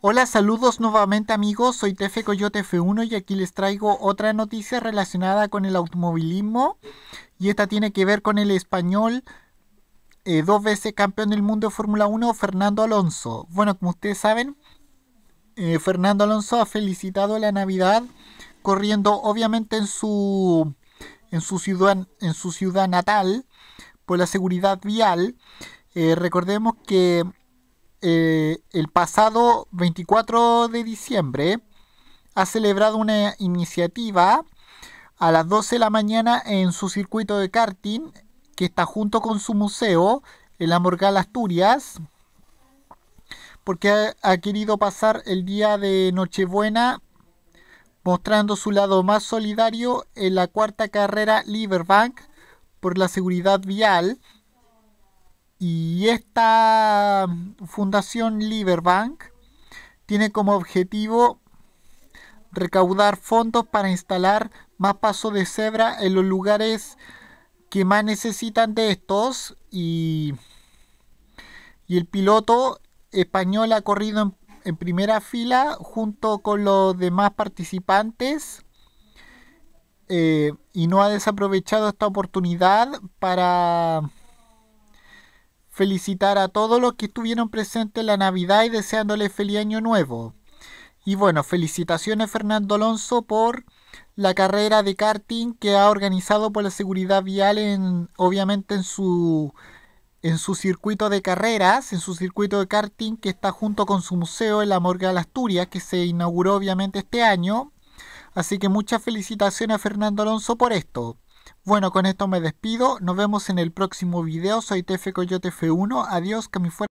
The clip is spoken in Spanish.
Hola, saludos nuevamente amigos, soy Tefe Coyote F1 y aquí les traigo otra noticia relacionada con el automovilismo y esta tiene que ver con el español eh, dos veces campeón del mundo de Fórmula 1 Fernando Alonso. Bueno, como ustedes saben, eh, Fernando Alonso ha felicitado la Navidad corriendo obviamente en su, en su, ciudad, en su ciudad natal por la seguridad vial. Eh, recordemos que eh, el pasado 24 de diciembre ha celebrado una iniciativa a las 12 de la mañana en su circuito de karting, que está junto con su museo, en la Morgal Asturias, porque ha, ha querido pasar el día de Nochebuena mostrando su lado más solidario en la cuarta carrera Liberbank por la seguridad vial y esta fundación Liberbank tiene como objetivo recaudar fondos para instalar más pasos de cebra en los lugares que más necesitan de estos y, y el piloto español ha corrido en, primera fila junto con los demás participantes eh, y no ha desaprovechado esta oportunidad para felicitar a todos los que estuvieron presentes en la Navidad y deseándoles feliz año nuevo. Y bueno, felicitaciones Fernando Alonso por la carrera de karting que ha organizado por la seguridad vial en obviamente en su en su circuito de carreras, en su circuito de karting que está junto con su museo en la Morga de Asturias que se inauguró obviamente este año. Así que muchas felicitaciones a Fernando Alonso por esto. Bueno, con esto me despido. Nos vemos en el próximo video. Soy TF Coyote F1. Adiós, que mi fuerza.